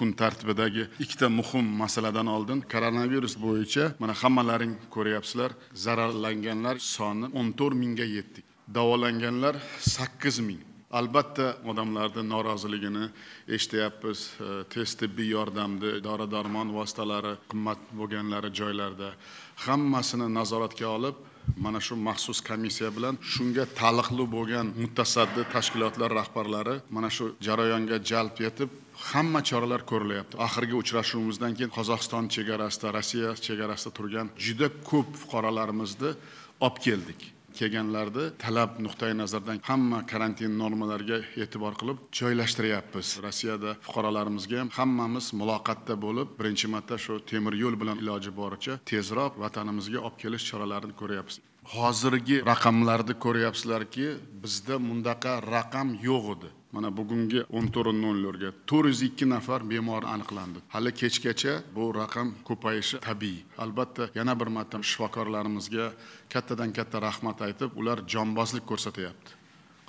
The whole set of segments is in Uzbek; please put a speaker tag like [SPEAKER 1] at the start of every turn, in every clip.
[SPEAKER 1] kun tartibidagi ikkita muhim masaladan oldin koronavirus bo'yicha mana hammalaring ko'ryapsizlar zararlanganlar soni o'n to'rt mingga yetdik davolanganlar sakkiz ming albatta odamlarni noroziligini eshityapmiz e, tez tibbiy yordamni dori darmon vositalari qimmat bo'lganlari joylarda hammasini nazoratga olib mana shu maxsus komissiya bilan shunga taalluqli bo'lgan mutasaddi tashkilotlar rahbarlari mana shu jarayonga jalb etib hamma choralar ko'rilyapti oxirgi uchrashuvimizdan keyin qozog'iston chegarasida rossiya chegarasida turgan juda ko'p fuqarolarimizni olib keldik kelganlarni talab nuqtai nazaridan hamma karantin normalariga e'tibor qilib joylashtiryapmiz rossiyada fuqarolarimizga ham hammamiz muloqotda bo'lib birinchi marta shu temir yo'l bilan iloji boricha tezroq vatanimizga olib kelish choralarini ko'ryapmiz hozirgi raqamlarni ko'ryapsizlarki bizda bundaqa raqam yo'q edi mana bugungi o'n to'rt nollarga to'rt yuz ikki nafar bemor aniqlandi hali kechgacha bu raqam ko'payishi tabiiy albatta yana bir marta shifokorlarimizga kattadan katta rahmat aytib ular jonbozlik ko'rsatyapti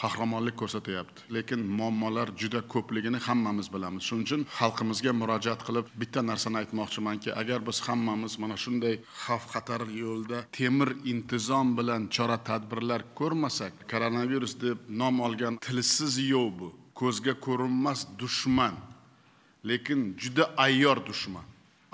[SPEAKER 1] qahramonlik ko'rsatyapti lekin muammolar juda ko'pligini hammamiz bilamiz shuning uchun xalqimizga murojaat qilib bitta narsani aytmoqchimanki agar biz hammamiz mana shunday xavf xatar yo'lda temir intizom bilan chora tadbirlar ko'rmasak koronavirus deb nom olgan tilsiz yov bu ko'zga ko'rinmas dushman lekin juda ayyor dushman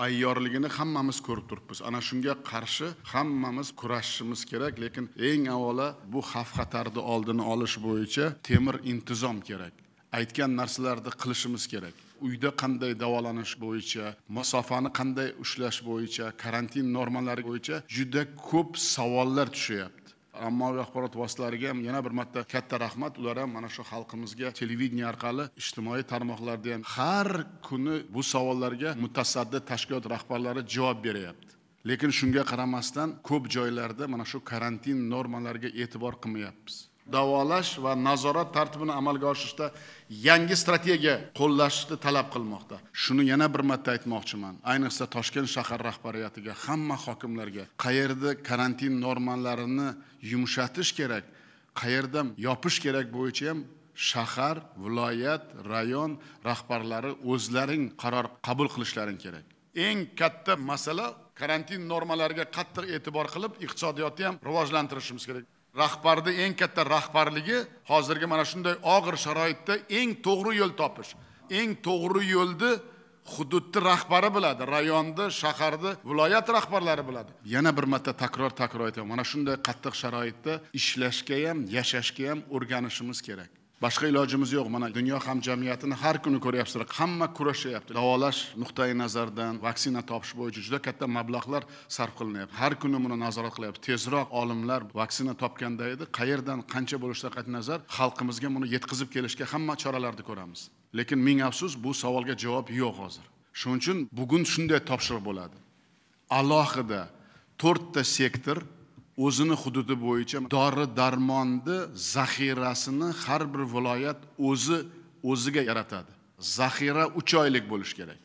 [SPEAKER 1] ayyorligini hammamiz ko'rib turibmiz ana shunga qarshi hammamiz kurashishimiz kerak lekin eng avvalo bu xavf xatarni oldini olish bo'yicha temir intizom kerak aytgan narsalarni qilishimiz kerak uyda qanday davolanish bo'yicha masofani qanday ushlash bo'yicha karantin normalari bo'yicha juda ko'p savollar tushyapti ommaviy axborot vositalariga ham yana bir marta katta rahmat ular ham mana shu xalqimizga televideniye orqali ijtimoiy tarmoqlarda ham har kuni bu savollarga mutasaddi tashkilot rahbarlari javob beryapti lekin shunga qaramasdan ko'p joylarda mana shu karantin normalariga e'tibor qilmayapmiz davolash va nazorat tartibini amalga oshirishda yangi strategiya qo'llashni talab qilmoqda shuni yana bir marta aytmoqchiman ayniqsa toshkent shahar rahbariyatiga hamma hokimlarga qayerda karantin normalarini yumshatish kerak qayerda yopish kerak bo'yicha ham shahar viloyat rayon rahbarlari o'zlaring qaror qabul qilishlaring kerak eng katta masala karantin normalariga qattiq e'tibor qilib iqtisodiyotni ham rivojlantirishimiz kerak rahbarni eng katta rahbarligi hozirgi mana shunday og'ir sharoitda eng to'g'ri yo'l topish eng to'g'ri yo'lni hududni rahbari biladi rayonni shaharni viloyat rahbarlari biladi yana bir marta takror takror aytaman mana shunday qattiq sharoitda ishlashga ham yashashga ham o'rganishimiz kerak boshqa ilojimiz yo'q mana dunyo hamjamiyatini har kuni ko'ryapsizlar hamma kurashyapti davolash nuqtai nazaridan vaksina topish bo'yicha juda katta mablag'lar sarf qilinyapti har kuni buni nazorat qilyapti tezroq olimlar vaksina topganda edi qayerdan qancha bo'lishidan qat'iy nazar xalqimizga buni yetkazib kelishga hamma choralarni ko'ramiz lekin ming afsus bu savolga javob yo'q hozir shuning uchun bugun shunday topshiriq bo'ladi alohida to'rtta sektor o'zini hududi bo'yicha dori darmonni zaxirasini har bir viloyat o'zi o'ziga yaratadi zaxira uch oylik bo'lishi kerak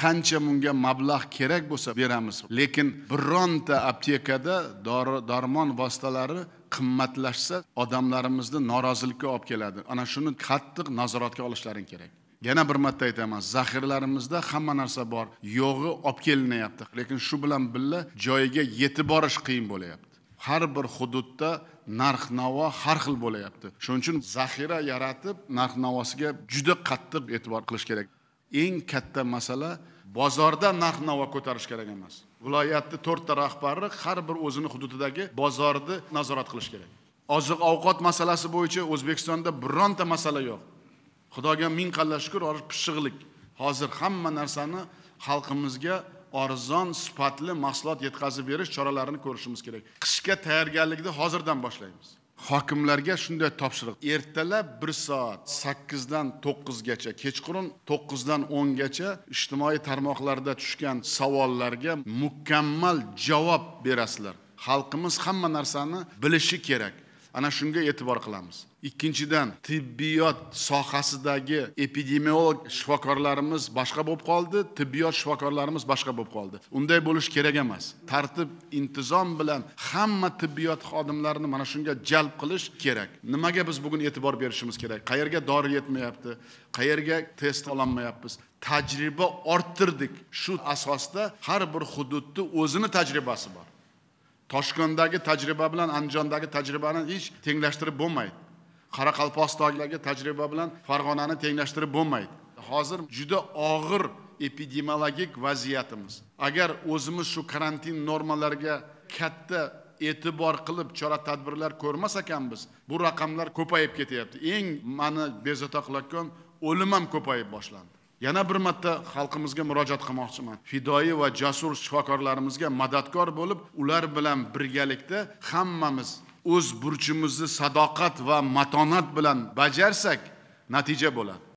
[SPEAKER 1] qancha bunga mablag' kerak bo'lsa beramiz lekin bironta aptekada dori darmon vositalari qimmatlashsa odamlarimizni norozilikka olib keladi ana shuni qattiq nazoratga olishlaring kerak yana bir marta aytaman zaxiralarimizda hamma narsa bor yo'g'i olib kelinyapti lekin shu bilan birga joyiga yetib borish qiyin bo'lyapti har bir hududda narx navo har xil bo'layapti shuning uchun zaxira yaratib narx navosiga juda qattiq e'tibor qilish kerak eng katta masala bozorda narx navo ko'tarish kerak emas viloyatni to'rtta rahbari har bir o'zini hududidagi bozorni nazorat qilish kerak oziq ovqat masalasi bo'yicha o'zbekistonda bironta masala yo'q xudoga ming qalla shukur hozir pishiqlik hozir hamma narsani xalqimizga arzon sifatli mahsulot yetkazib berish choralarini ko'rishimiz kerak qishga tayyorgarlikni hozirdan boshlaymiz hokimlarga shunday topshiriq ertalab bir soat sakkizdan to'qqizgacha kechqurun to'qqizdan o'ngacha ijtimoiy tarmoqlarda tushgan savollarga mukammal javob berasizlar xalqimiz hamma narsani bilishi kerak ana shunga e'tibor qilamiz ikkinchidan tibbiyot sohasidagi epidemiolog shifokorlarimiz boshqa bo'lib qoldi tibbiyot shifokorlarimiz boshqa bo'lib qoldi unday bo'lishi kerak emas tartib intizom bilan hamma tibbiyot xodimlarini mana shunga jalb qilish kerak nimaga biz bugun e'tibor berishimiz kerak qayerga dori yetmayapti qayerga test ololmayapmiz tajriba orttirdik shu asosda har bir hududni o'zini tajribasi bor toshkondagi tajriba bilan andijondagi tajribani hech tenglashtirib bo'lmaydi qoraqalpog'istondagi tajriba bilan farg'onani tenglashtirib bo'lmaydi hozir juda og'ir epidemiologik vaziyatimiz agar o'zimiz shu karantin normalariga katta e'tibor qilib chora tadbirlar ko'rmas ekanmiz bu raqamlar ko'payib ketyapti eng mani bezovta qilayotgan o'lim ham ko'payib boshlandi yana bir marta xalqimizga murojaat qilmoqchiman fidoyi va jasur shifokorlarimizga madadkor bo'lib ular bilan birgalikda hammamiz o'z burchimizni sadoqat va matonat bilan bajarsak natija bo'ladi